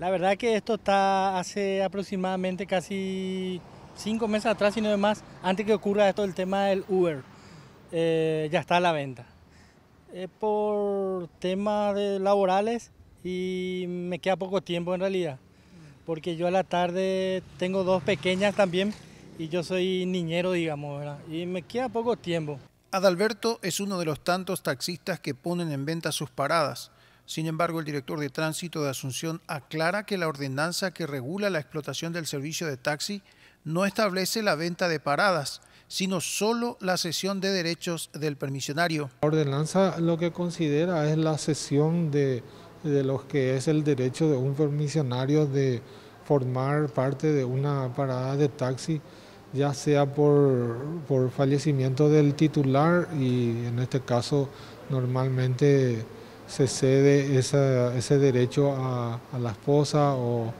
La verdad que esto está hace aproximadamente casi cinco meses atrás, sino más, antes que ocurra esto del tema del Uber, eh, ya está a la venta. Es por temas de laborales y me queda poco tiempo en realidad, porque yo a la tarde tengo dos pequeñas también y yo soy niñero, digamos, y me queda poco tiempo. Adalberto es uno de los tantos taxistas que ponen en venta sus paradas. Sin embargo, el director de tránsito de Asunción aclara que la ordenanza que regula la explotación del servicio de taxi no establece la venta de paradas, sino solo la cesión de derechos del permisionario. La ordenanza lo que considera es la cesión de, los lo que es el derecho de un permisionario de formar parte de una parada de taxi, ya sea por, por fallecimiento del titular y en este caso normalmente se cede ese derecho a, la esposa o,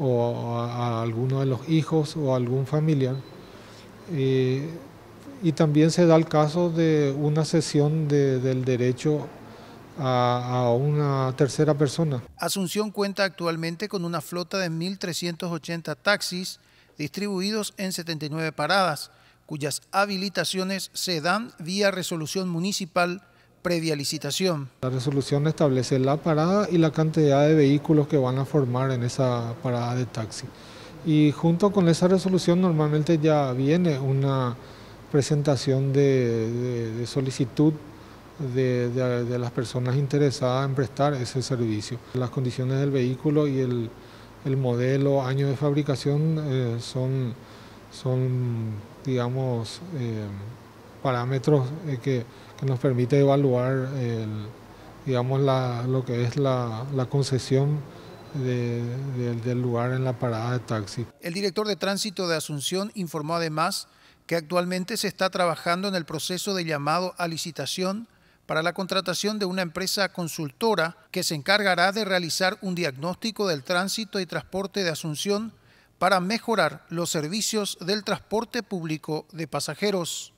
a, alguno de los hijos o a algún familiar. Eh, y también se da el caso de una cesión del derecho a, a, una tercera persona. Asunción cuenta actualmente con una flota de 1.380 taxis distribuidos en 79 paradas, cuyas habilitaciones se dan vía resolución municipal previa licitación. La resolución establece la parada y la cantidad de vehículos que van a formar en esa parada de taxi. Y junto con esa resolución normalmente ya viene una presentación de, solicitud de, las personas interesadas en prestar ese servicio. Las condiciones del vehículo y el, modelo, año de fabricación eh, son, son, digamos, eh, parámetros eh, que, nos permite evaluar digamos lo que es la, concesión del lugar en la parada de taxi. El director de tránsito de Asunción informó además que actualmente se está trabajando en el proceso de llamado a licitación para la contratación de una empresa consultora que se encargará de realizar un diagnóstico del tránsito y transporte de Asunción para mejorar los servicios del transporte público de pasajeros.